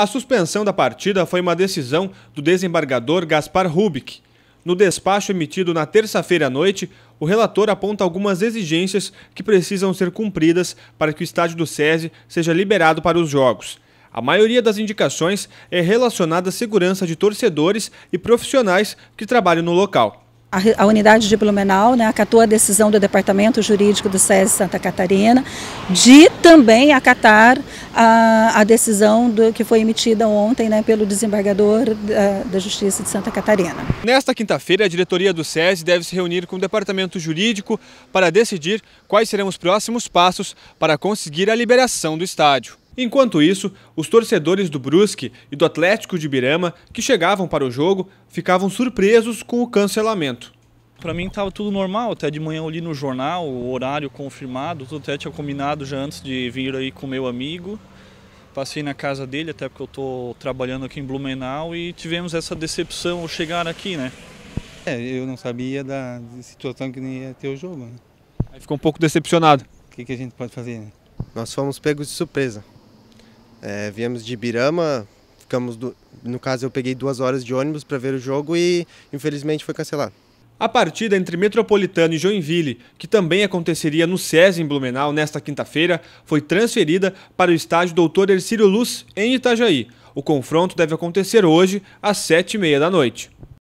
A suspensão da partida foi uma decisão do desembargador Gaspar Rubik. No despacho emitido na terça-feira à noite, o relator aponta algumas exigências que precisam ser cumpridas para que o estádio do SESI seja liberado para os jogos. A maioria das indicações é relacionada à segurança de torcedores e profissionais que trabalham no local a, unidade de Blumenau né, acatou a decisão do Departamento Jurídico do SES Santa Catarina de também acatar a, a decisão do, que foi emitida ontem né, pelo desembargador da, da, Justiça de Santa Catarina. Nesta quinta-feira, a diretoria do SES deve se reunir com o Departamento Jurídico para decidir quais serão os próximos passos para conseguir a liberação do estádio. Enquanto isso, os torcedores do Brusque e do Atlético de Birama, que chegavam para o jogo, ficavam surpresos com o cancelamento. Para mim estava tudo normal, até de manhã eu li no jornal, o horário confirmado, tudo até tinha combinado já antes de vir aí com meu amigo. Passei na casa dele, até porque eu estou trabalhando aqui em Blumenau e tivemos essa decepção ao chegar aqui, né? É, eu não sabia da situação que nem ia ter o jogo. Né? Aí ficou um pouco decepcionado. O que, que a gente pode fazer? Né? Nós fomos pegos de surpresa. É, viemos de Ibirama, ficamos do... no caso eu peguei duas horas de ônibus para ver o jogo e infelizmente foi cancelado. A partida entre Metropolitano e Joinville, que também aconteceria no SESI em Blumenau nesta quinta-feira, foi transferida para o estádio Doutor Ercírio Luz, em Itajaí. O confronto deve acontecer hoje, às sete e meia da noite.